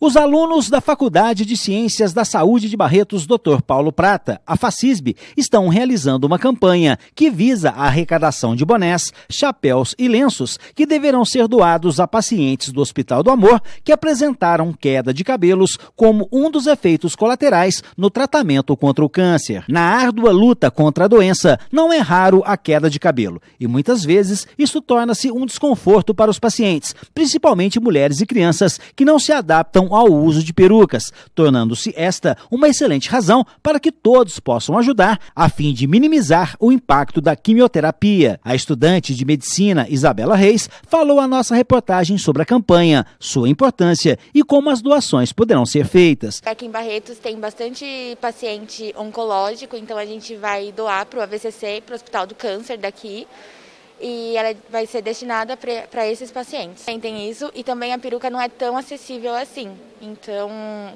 Os alunos da Faculdade de Ciências da Saúde de Barretos Dr. Paulo Prata, a Facisb, estão realizando uma campanha que visa a arrecadação de bonés, chapéus e lenços que deverão ser doados a pacientes do Hospital do Amor que apresentaram queda de cabelos como um dos efeitos colaterais no tratamento contra o câncer. Na árdua luta contra a doença, não é raro a queda de cabelo e muitas vezes isso torna-se um desconforto para os pacientes, principalmente mulheres e crianças que não se adaptam ao uso de perucas, tornando-se esta uma excelente razão para que todos possam ajudar a fim de minimizar o impacto da quimioterapia. A estudante de medicina Isabela Reis falou à nossa reportagem sobre a campanha, sua importância e como as doações poderão ser feitas. Aqui em Barretos tem bastante paciente oncológico, então a gente vai doar para o AVCC, para o Hospital do Câncer daqui e ela vai ser destinada para esses pacientes. Tem isso e também a peruca não é tão acessível assim. Então,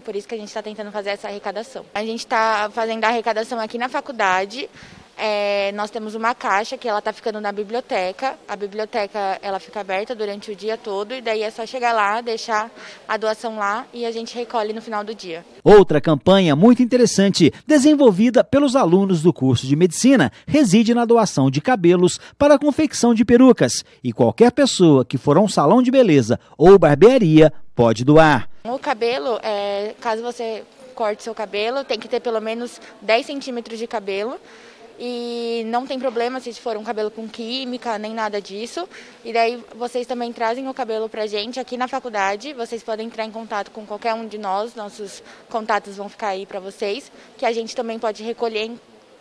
por isso que a gente está tentando fazer essa arrecadação. A gente está fazendo a arrecadação aqui na faculdade é, nós temos uma caixa que ela está ficando na biblioteca. A biblioteca ela fica aberta durante o dia todo e daí é só chegar lá, deixar a doação lá e a gente recolhe no final do dia. Outra campanha muito interessante, desenvolvida pelos alunos do curso de medicina, reside na doação de cabelos para a confecção de perucas. E qualquer pessoa que for a um salão de beleza ou barbearia pode doar. O cabelo, é, caso você corte seu cabelo, tem que ter pelo menos 10 centímetros de cabelo e não tem problema se for um cabelo com química, nem nada disso. E daí vocês também trazem o cabelo pra gente aqui na faculdade. Vocês podem entrar em contato com qualquer um de nós, nossos contatos vão ficar aí para vocês, que a gente também pode recolher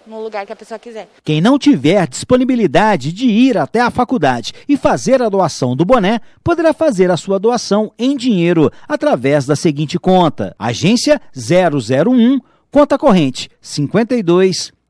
no lugar que a pessoa quiser. Quem não tiver disponibilidade de ir até a faculdade e fazer a doação do boné, poderá fazer a sua doação em dinheiro através da seguinte conta: agência 001, conta corrente 52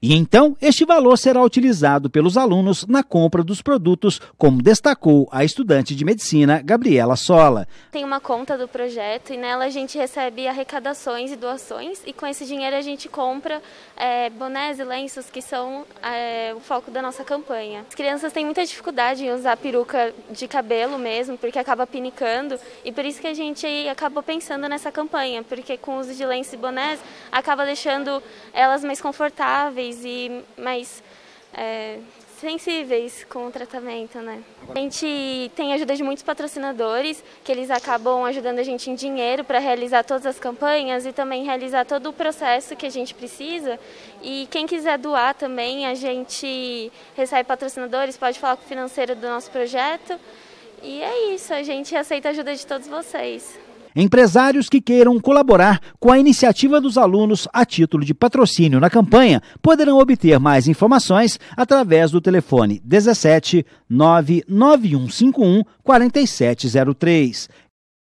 E então, este valor será utilizado pelos alunos na compra dos produtos, como destacou a estudante de medicina Gabriela Sola. Tem uma conta do projeto e nela a gente recebe arrecadações e doações, e com esse dinheiro a gente compra é, bonés e lenços, que são é, o foco da nossa campanha. As crianças têm muita dificuldade em usar peruca de cabelo mesmo, porque acaba pinicando, e por isso que a gente acabou pensando nessa campanha, porque com o uso de lenços e bonés acaba deixando elas mais confortáveis e mais é, sensíveis com o tratamento, né? A gente tem ajuda de muitos patrocinadores, que eles acabam ajudando a gente em dinheiro para realizar todas as campanhas e também realizar todo o processo que a gente precisa. E quem quiser doar também, a gente recebe patrocinadores, pode falar com o financeiro do nosso projeto. E é isso, a gente aceita a ajuda de todos vocês. Empresários que queiram colaborar com a iniciativa dos alunos a título de patrocínio na campanha poderão obter mais informações através do telefone 17 99151 4703.